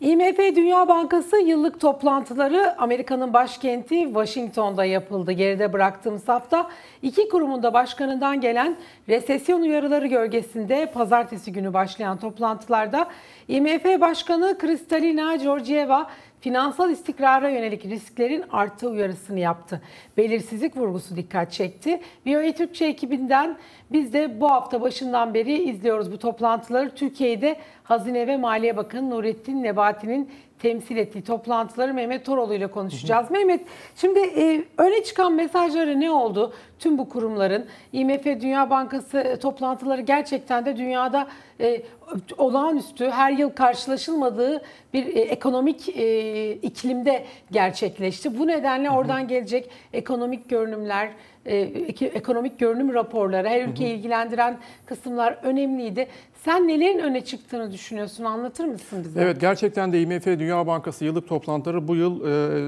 IMF Dünya Bankası yıllık toplantıları Amerika'nın başkenti Washington'da yapıldı. Geride bıraktığımız hafta iki kurumun da başkanından gelen resesyon uyarıları gölgesinde pazartesi günü başlayan toplantılarda IMF Başkanı Kristalina Georgieva finansal istikrara yönelik risklerin arttığı uyarısını yaptı. Belirsizlik vurgusu dikkat çekti. VOA e Türkçe ekibinden biz de bu hafta başından beri izliyoruz bu toplantıları. Türkiye'de Hazine ve Maliye Bakanı Nurettin Nebati'nin temsil ettiği toplantıları Mehmet Toroğlu ile konuşacağız. Hı hı. Mehmet şimdi e, öne çıkan mesajları ne oldu? Tüm bu kurumların IMF Dünya Bankası e, toplantıları gerçekten de dünyada e, olağanüstü her yıl karşılaşılmadığı bir e, ekonomik e, iklimde gerçekleşti. Bu nedenle oradan hı hı. gelecek ekonomik görünümler, e, ekonomik görünüm raporları her ülkeyi ilgilendiren kısımlar önemliydi. Sen nelerin öne çıktığını düşünüyorsun? Anlatır mısın bize? Evet gerçekten de IMF Dünya Bankası yıllık toplantıları bu yıl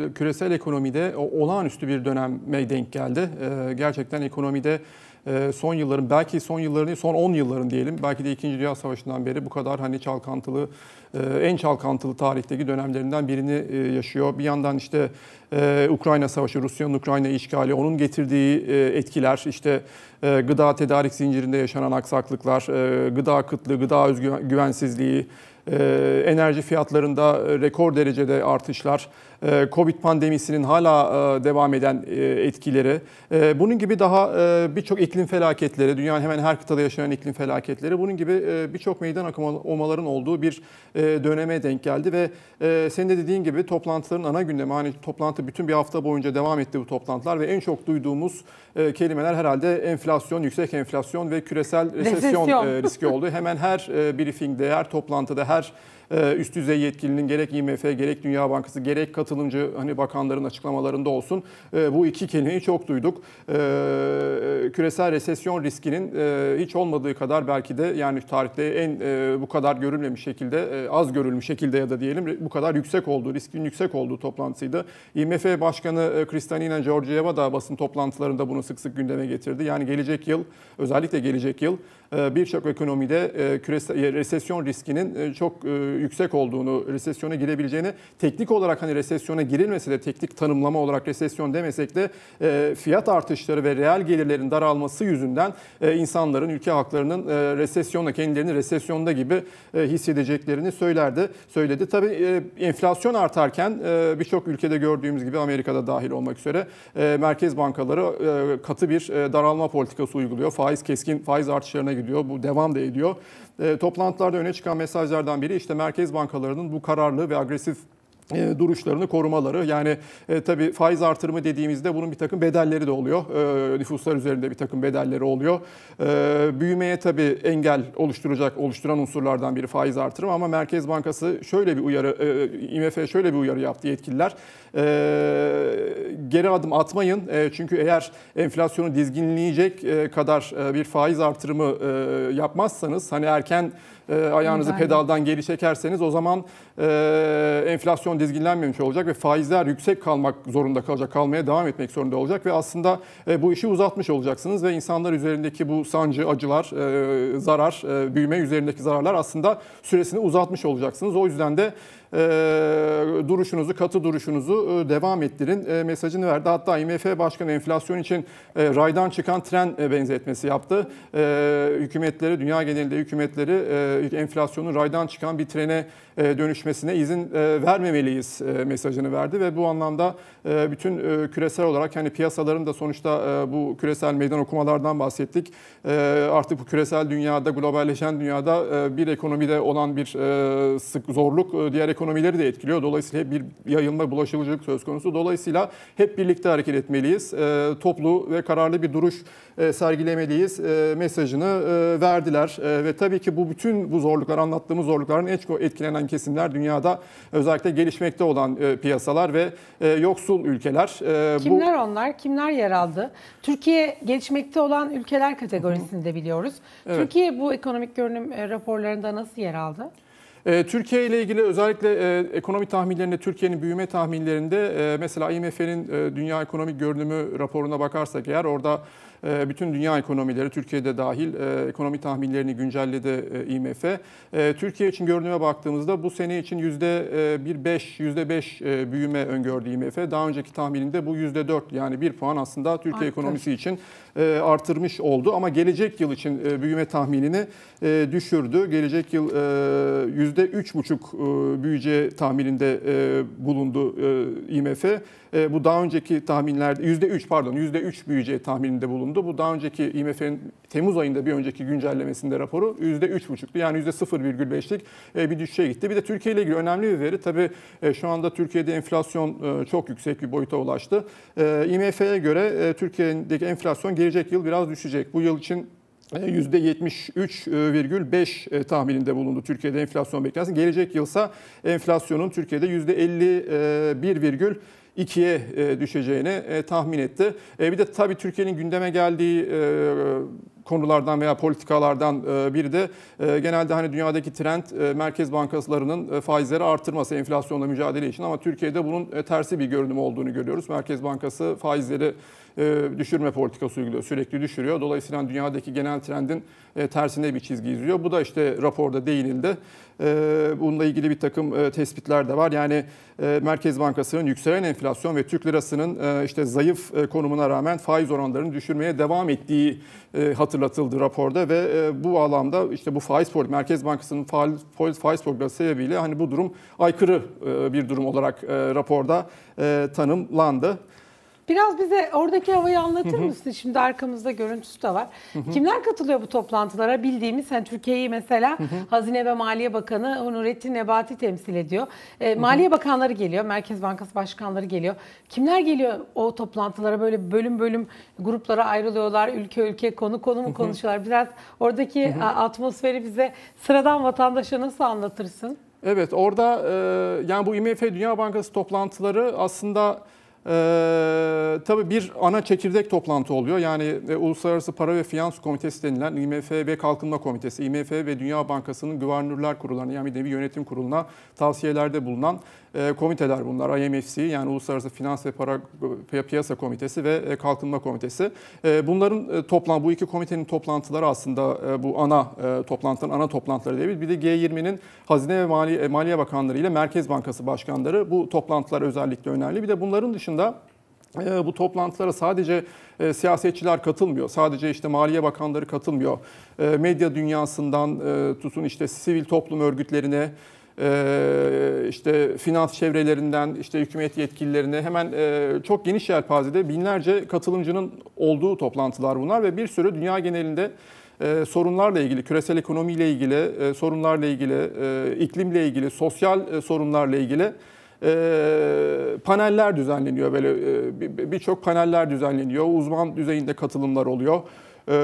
e, küresel ekonomide olağanüstü bir döneme denk geldi. E, gerçekten ekonomide e, son yılların belki son yılların son 10 yılların diyelim belki de 2. Dünya Savaşı'ndan beri bu kadar hani çalkantılı e, en çalkantılı tarihteki dönemlerinden birini e, yaşıyor. Bir yandan işte ee, Ukrayna Savaşı, Rusya'nın Ukrayna işgali, onun getirdiği e, etkiler, işte e, gıda tedarik zincirinde yaşanan aksaklıklar, e, gıda kıtlığı, gıda özgüvensizliği, ee, enerji fiyatlarında e, rekor derecede artışlar, e, Covid pandemisinin hala e, devam eden etkileri, bunun gibi daha birçok iklim felaketleri, dünyanın hemen her kıtada yaşanan iklim felaketleri, bunun gibi birçok meydan okumaların olduğu bir döneme denk geldi ve senin de dediğin gibi toplantıların ana gündemi, hani toplantı bütün bir hafta boyunca devam etti bu toplantılar ve en çok duyduğumuz kelimeler herhalde enflasyon, yüksek enflasyon ve küresel resesyon, resesyon. riski oldu. Hemen her briefingde, her toplantıda, här Ee, üst düzey yetkilinin gerek IMF gerek Dünya Bankası gerek katılımcı hani bakanların açıklamalarında olsun e, bu iki kelimeyi çok duyduk. Ee, küresel resesyon riskinin e, hiç olmadığı kadar belki de yani tarihte en e, bu kadar görülmemiş şekilde az görülmüş şekilde ya da diyelim bu kadar yüksek olduğu riskin yüksek olduğu toplantısıydı. IMF Başkanı Kristalina Georgieva da basın toplantılarında bunu sık sık gündeme getirdi. Yani gelecek yıl özellikle gelecek yıl birçok ekonomide küresel resesyon riskinin çok yüksek olduğunu, resesyona girebileceğini, teknik olarak hani resesyona girilmese de teknik tanımlama olarak resesyon demesek de e, fiyat artışları ve reel gelirlerin daralması yüzünden e, insanların ülke haklarının e, resesyonla kendilerini resesyonda gibi e, hissedeceklerini söylerdi. Söyledi. Tabii e, enflasyon artarken e, birçok ülkede gördüğümüz gibi Amerika'da dahil olmak üzere e, merkez bankaları e, katı bir e, daralma politikası uyguluyor. Faiz keskin faiz artışlarına gidiyor. Bu devam da ediyor e, toplantılarda öne çıkan mesajlardan biri işte merkez bankalarının bu kararlı ve agresif e, duruşlarını korumaları. Yani e, tabii faiz artırımı dediğimizde bunun bir takım bedelleri de oluyor. E, nüfuslar üzerinde bir takım bedelleri oluyor. E, büyümeye tabii engel oluşturacak, oluşturan unsurlardan biri faiz artırımı ama Merkez Bankası şöyle bir uyarı, e, IMF şöyle bir uyarı yaptı yetkililer. E, geri adım atmayın e, çünkü eğer enflasyonu dizginleyecek e, kadar e, bir faiz artırımı e, yapmazsanız hani erken e, ayağınızı Aynen. pedaldan geri çekerseniz o zaman e, enflasyon dizginlenmemiş olacak ve faizler yüksek kalmak zorunda kalacak, kalmaya devam etmek zorunda olacak ve aslında e, bu işi uzatmış olacaksınız ve insanlar üzerindeki bu sancı, acılar, e, zarar, e, büyüme üzerindeki zararlar aslında süresini uzatmış olacaksınız. O yüzden de e, duruşunuzu, katı duruşunuzu e, devam ettirin e, mesajını verdi. Hatta IMF Başkanı enflasyon için e, raydan çıkan tren e, benzetmesi yaptı. E, hükümetleri, dünya genelinde hükümetleri e, enflasyonun raydan çıkan bir trene e, dönüşmesine izin e, vermemeliyiz e, mesajını verdi ve bu anlamda bütün küresel olarak hani piyasaların da sonuçta bu küresel meydan okumalardan bahsettik. Artık bu küresel dünyada, globalleşen dünyada bir ekonomide olan bir sık zorluk diğer ekonomileri de etkiliyor. Dolayısıyla bir yayılma bulaşıcılık söz konusu. Dolayısıyla hep birlikte hareket etmeliyiz. Toplu ve kararlı bir duruş sergilemeliyiz mesajını verdiler. Ve tabii ki bu bütün bu zorluklar anlattığımız zorlukların en çok etkilenen kesimler dünyada özellikle gelişmekte olan e, piyasalar ve e, yoksul ülkeler. E, Kimler bu... onlar? Kimler yer aldı? Türkiye gelişmekte olan ülkeler kategorisinde biliyoruz. Evet. Türkiye bu ekonomik görünüm e, raporlarında nasıl yer aldı? Ee, Türkiye ile ilgili özellikle e, ekonomi tahminlerinde, Türkiye'nin büyüme tahminlerinde e, mesela IMF'nin e, Dünya Ekonomik Görünümü raporuna bakarsak eğer orada e, bütün dünya ekonomileri, Türkiye'de dahil e, ekonomi tahminlerini güncelledi e, IMF. E, Türkiye için görünüme baktığımızda bu sene için %1,5 %5 e, e, büyüme öngördü IMF. Daha önceki tahmininde bu %4 yani 1 puan aslında Türkiye Arttı. ekonomisi için e, artırmış oldu ama gelecek yıl için e, büyüme tahminini e, düşürdü. Gelecek yıl %3,5 büyüce tahmininde bulundu IMF. Bu daha önceki tahminlerde %3 pardon %3 büyüce tahmininde bulundu. Bu daha önceki IMF'nin Temmuz ayında bir önceki güncellemesinde raporu %3,5'tu. Yani %0,5'lik bir düşüşe gitti. Bir de Türkiye ile ilgili önemli bir veri. Tabii şu anda Türkiye'de enflasyon çok yüksek bir boyuta ulaştı. IMF'ye göre Türkiye'deki enflasyon gelecek yıl biraz düşecek. Bu yıl için %73,5 e, e, tahmininde bulundu Türkiye'de enflasyon beklentisi. Gelecek yılsa enflasyonun Türkiye'de %51,5 ikiye e, düşeceğini tahmin etti. Bir de tabii Türkiye'nin gündeme geldiği konulardan veya politikalardan e, biri de e, genelde hani dünyadaki trend e, merkez bankalarının faizleri artırması enflasyonla mücadele için ama Türkiye'de bunun tersi bir görünüm olduğunu görüyoruz. Merkez Bankası faizleri düşürme politikası uyguluyor. Sürekli düşürüyor. Dolayısıyla hani dünyadaki genel trendin tersine bir çizgi izliyor. Bu da işte raporda değinildi. Bununla ilgili bir takım tespitler de var. Yani Merkez Bankası'nın yükselen enflasyon ve Türk lirasının işte zayıf konumuna rağmen faiz oranlarını düşürmeye devam ettiği hatırlatılıyor hatırlatıldı raporda ve e, bu alanda işte bu faiz politikası, Merkez Bankası'nın faiz, faiz politikası sebebiyle hani bu durum aykırı e, bir durum olarak e, raporda e, tanımlandı. Biraz bize oradaki havayı anlatır mısın? Şimdi arkamızda görüntüsü de var. Kimler katılıyor bu toplantılara? Bildiğimiz hani Türkiye'yi mesela Hazine ve Maliye Bakanı Nurettin Nebati temsil ediyor. E, Maliye Bakanları geliyor, Merkez Bankası Başkanları geliyor. Kimler geliyor o toplantılara böyle bölüm bölüm gruplara ayrılıyorlar. Ülke ülke konu konu mu konuşuyorlar? Biraz oradaki atmosferi bize sıradan vatandaşa nasıl anlatırsın? Evet orada e, yani bu IMF Dünya Bankası toplantıları aslında ee, tabii bir ana çekirdek toplantı oluyor. Yani e, Uluslararası Para ve Fiyans Komitesi denilen IMF ve Kalkınma Komitesi, IMF ve Dünya Bankası'nın Güvernörler Kurulu'na yani bir nevi yönetim kuruluna tavsiyelerde bulunan e, komiteler bunlar. IMFC yani Uluslararası Finans ve Para e, Piyasa Komitesi ve e, Kalkınma Komitesi. Bunların toplam bu iki komitenin toplantıları aslında bu ana toplantıların ana toplantıları diyebiliriz. Bir de G20'nin Hazine ve Maliye, Maliye Bakanları ile Merkez Bankası Başkanları bu toplantılar özellikle önemli. Bir de bunların dışında bu toplantılara sadece siyasetçiler katılmıyor. Sadece işte Maliye Bakanları katılmıyor. Medya dünyasından tutun işte sivil toplum örgütlerine, e, işte finans çevrelerinden işte hükümet yetkililerine hemen e, çok geniş yelpazede binlerce katılımcının olduğu toplantılar bunlar ve bir sürü dünya genelinde e, sorunlarla ilgili, küresel ekonomiyle ilgili, e, sorunlarla ilgili, iklimle ilgili, sosyal sorunlarla ilgili paneller düzenleniyor. Böyle birçok paneller düzenleniyor. Uzman düzeyinde katılımlar oluyor. Ee,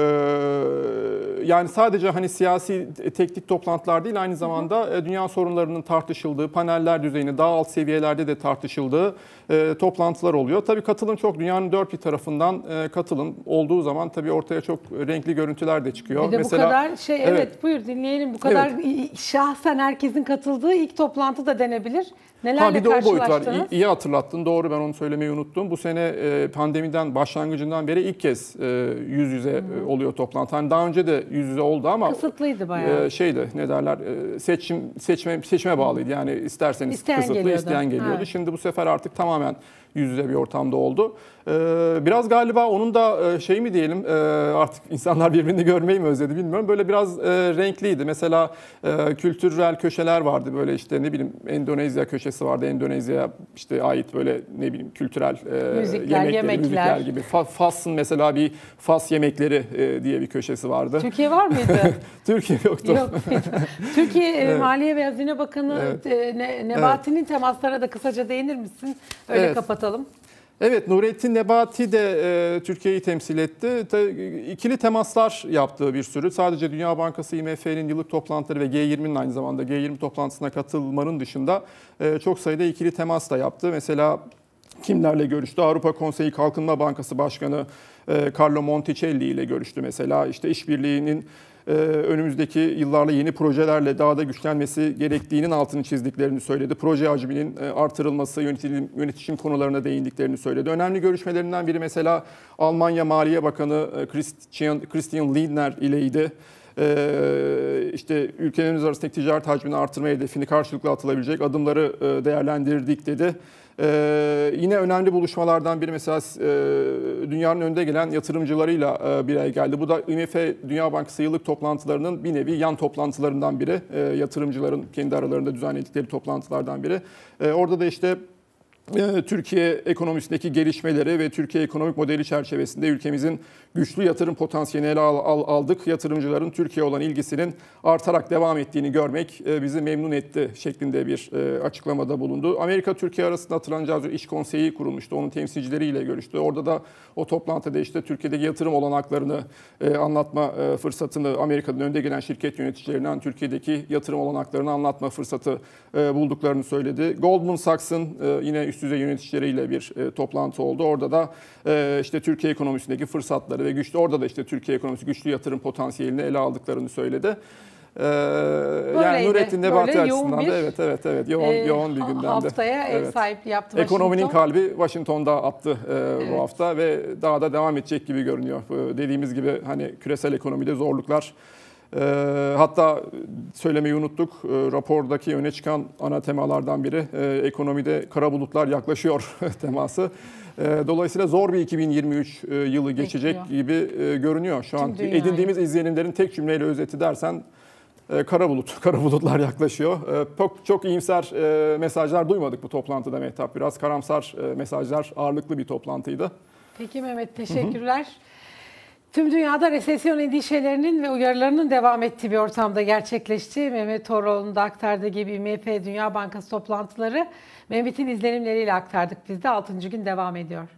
yani sadece hani siyasi teknik toplantılar değil aynı zamanda e, dünya sorunlarının tartışıldığı, paneller düzeyinde daha alt seviyelerde de tartışıldığı e, toplantılar oluyor. Tabii katılım çok dünyanın dört bir tarafından e, katılım olduğu zaman tabii ortaya çok renkli görüntüler de çıkıyor. Bir de Mesela, bu kadar şey evet, evet buyur dinleyelim bu kadar evet. şahsen herkesin katıldığı ilk toplantı da denebilir. Nelerle ha, bir de o boyut var. İyi, iyi hatırlattın. Doğru ben onu söylemeyi unuttum. Bu sene e, pandemiden başlangıcından beri ilk kez e, yüz yüze e, hmm. oluyor toplantı. Hani daha önce de yüz yüze oldu ama kısıtlıydı bayağı. E, şeydi ne derler? E, seçim seçme seçme bağlıydı. Yani isterseniz isteyen kısıtlı, geliyordu. isteyen geliyordu. Ha. Şimdi bu sefer artık tamamen yüz yüze bir ortamda oldu. Ee, biraz galiba onun da e, şey mi diyelim e, artık insanlar birbirini görmeyi mi özledi bilmiyorum. Böyle biraz e, renkliydi. Mesela kültürel köşeler vardı böyle işte ne bileyim Endonezya köşesi vardı. Endonezya işte ait böyle ne bileyim kültürel müzikler, yemekleri, yemekler. gibi. Fas'ın mesela bir Fas yemekleri diye bir köşesi vardı. Türkiye var mıydı? Türkiye yoktu. Yok. Türkiye evet. Maliye ve Hazine Bakanı evet. Nebati'nin evet. temaslara da kısaca değinir misin? Öyle evet. kapat kapatalım. Evet Nurettin Nebati de e, Türkiye'yi temsil etti. Te, ikili temaslar yaptığı bir sürü. Sadece Dünya Bankası IMF'nin yıllık toplantıları ve G20'nin aynı zamanda G20 toplantısına katılmanın dışında e, çok sayıda ikili temas da yaptı. Mesela kimlerle görüştü? Avrupa Konseyi Kalkınma Bankası Başkanı e, Carlo Monticelli ile görüştü mesela. İşte işbirliğinin ee, önümüzdeki yıllarla yeni projelerle daha da güçlenmesi gerektiğinin altını çizdiklerini söyledi. Proje hacminin e, artırılması, yönetişim konularına değindiklerini söyledi. Önemli görüşmelerinden biri mesela Almanya Maliye Bakanı e, Christian, Christian Lindner ileydi e, işte ülkelerimiz arasındaki ticaret hacmini artırma hedefini karşılıklı atılabilecek adımları e, değerlendirdik dedi. Ee, yine önemli buluşmalardan biri mesela e, dünyanın önde gelen yatırımcılarıyla e, bir araya geldi. Bu da IMF Dünya Bankası yıllık toplantılarının bir nevi yan toplantılarından biri. E, yatırımcıların kendi aralarında düzenledikleri toplantılardan biri. orada da işte Türkiye ekonomisindeki gelişmeleri ve Türkiye ekonomik modeli çerçevesinde ülkemizin güçlü yatırım al aldık. Yatırımcıların Türkiye olan ilgisinin artarak devam ettiğini görmek e, bizi memnun etti şeklinde bir e, açıklamada bulundu. Amerika Türkiye arasında Trancaz İş konseyi kurulmuştu. Onun temsilcileriyle görüştü. Orada da o toplantıda işte Türkiye'deki yatırım olanaklarını e, anlatma fırsatını Amerika'nın önde gelen şirket yöneticilerinden Türkiye'deki yatırım olanaklarını anlatma fırsatı bulduklarını söyledi. Goldman Sachs'ın yine üst düzey yöneticileriyle bir toplantı oldu. Orada da işte Türkiye ekonomisindeki fırsatları ve güçlü orada da işte Türkiye ekonomisi güçlü yatırım potansiyelini ele aldıklarını söyledi. Ee, yani Nurettin Nebati açısından bir, da evet evet evet yoğun e, yoğun bir gündemde. Haftaya evet. ev sahipliği yaptı Ekonominin kalbi Washington'da attı e, evet. bu hafta ve daha da devam edecek gibi görünüyor. Dediğimiz gibi hani küresel ekonomide zorluklar e, hatta söylemeyi unuttuk. E, rapordaki öne çıkan ana temalardan biri e, ekonomide kara bulutlar yaklaşıyor teması. E, dolayısıyla zor bir 2023 e, yılı geçecek Bekliyor. gibi e, görünüyor şu an. Edindiğimiz izlenimlerin tek cümleyle özeti dersen e, kara bulut, kara bulutlar yaklaşıyor. çok e, çok iyimser e, mesajlar duymadık bu toplantıda Mehtap. Biraz karamsar mesajlar ağırlıklı bir toplantıydı. Peki Mehmet teşekkürler. Hı hı. Tüm dünyada resesyon endişelerinin ve uyarılarının devam ettiği bir ortamda gerçekleşti. Mehmet Toroğlu'nun da aktardığı gibi IMF Dünya Bankası toplantıları Mehmet'in izlenimleriyle aktardık biz de 6. gün devam ediyor.